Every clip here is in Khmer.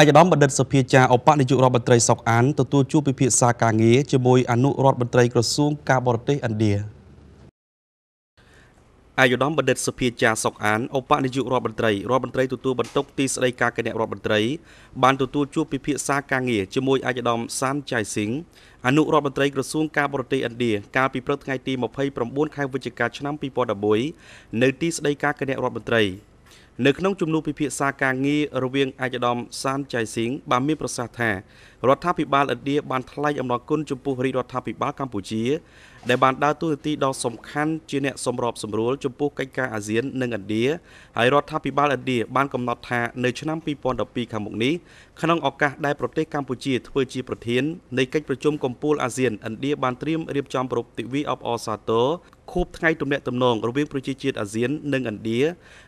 ឯកឧត្តមបណ្ឌិតសុភាចាឧបនាយករដ្ឋមន្ត្រីសុកអានទទួលជួបពិភាក្សាការងារជាមួយអនុរដ្ឋមន្ត្រីក្រសួងការបរទេសឥណ្ឌាអាយុដំបណ្ឌិតសុភាចាសុកអានឧបនាយករដ្ឋមន្ត្រីរដ្ឋមន្ត្រីទទួលបន្ទុកទីស្តីការគណៈរដ្ឋមន្ត្រី បានទទួលជួបពិភាក្សាការងារជាមួយអាយុដំសានចៃស៊ីងអនុរដ្ឋមន្ត្រីក្រសួងការបរទេសឥណ្ឌាកាលពីព្រឹកថ្ងៃទី29ខែវិច្ឆិកាឆ្នាំ2011នៅទីស្តីការគណៈរដ្ឋមន្ត្រីនៅក្នុងជំនួបពិភាក្សាការងាររវាងអាយដាមសានចៃស៊ីងបានមានប្រសាសន៍ថារដ្ឋាភិបាលឥណ្ឌាបានថ្លែងអំណរគុណចំពោះរាជរដ្ឋាភិបាលកម្ពុជាដែលបានដើរតួនាទីដ៏សំខាន់ជាអ្នកសម្របសម្រួលចំពោះកិច្ចការអាស៊ាននិងឥណ្ឌាហើយរដ្ឋាភិបាលឥណ្ឌាបានកំណត់ថានៅឆ្នាំ2012ខាងមុខនេះក្នុងឱកាសដែលប្រទេសកម្ពុជាធ្វើជាប្រធាននៃកិច្ចប្រជុំកំពូលអាស៊ានឥណ្ឌាបានត្រៀមរៀបចំប្រពៃទិវីអបអសាទរខួបថ្ងៃទំនាក់ទំនងរវាងប្រជាជាតិអាស៊ាននិងឥណ្ឌា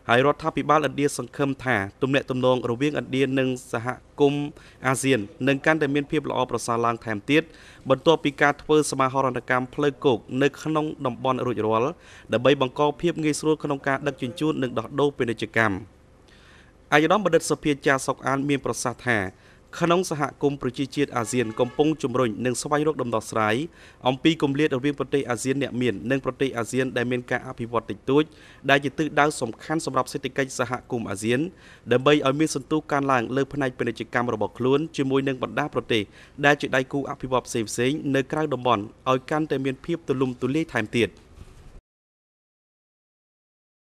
ហើយរដ្ឋាភិបាលឥណ្ឌាសង្ឃឹមថាទំនាក់ទំនងរវាងឥណ្ឌានិងសហគមន៍អាស៊ាននឹងកាន់តែមានភាពល្អប្រសើរឡើងថែមទៀតបន្ទាប់ពីការធ្វើសមាហរណកម្មផ្លូវគោកនៅក្នុងតំបន់រួចរាល់ដើម្បីបង្កភាពងាយស្រួលក្នុងការដឹកជញ្ជូននិងដោះដូរពាណិជ្ជកម្មអាយដាមបណ្ឌិតសភាចាសុកអានមានប្រសាសន៍ថាក្នុងសហគមន៍ប្រជាជាតិអាស៊ានកំពុងជំរុញនិងស្វែងរកដំណោះស្រាយអំពីគម្លាតរវាងប្រទេសអាស៊ានអ្នកមាននិងប្រទេសអាស៊ានដែលមានការអភិវឌ្ឍតិចតួចដែលជាទិសដៅសំខាន់សម្រាប់សេដ្ឋកិច្ចសហគមន៍អាស៊ានដើម្បីឲ្យមានសន្ទុះកើនឡើងលើផ្នែកពាណិជ្ជកម្មរបស់ខ្លួនជាមួយនឹងបណ្ដាប្រទេសដែលជាដៃគូអភិវឌ្ឍផ្សេងៗនៅក្រៅតំបន់ឲ្យកាន់តែមានភាពទូលំទូលាយថែមទៀត។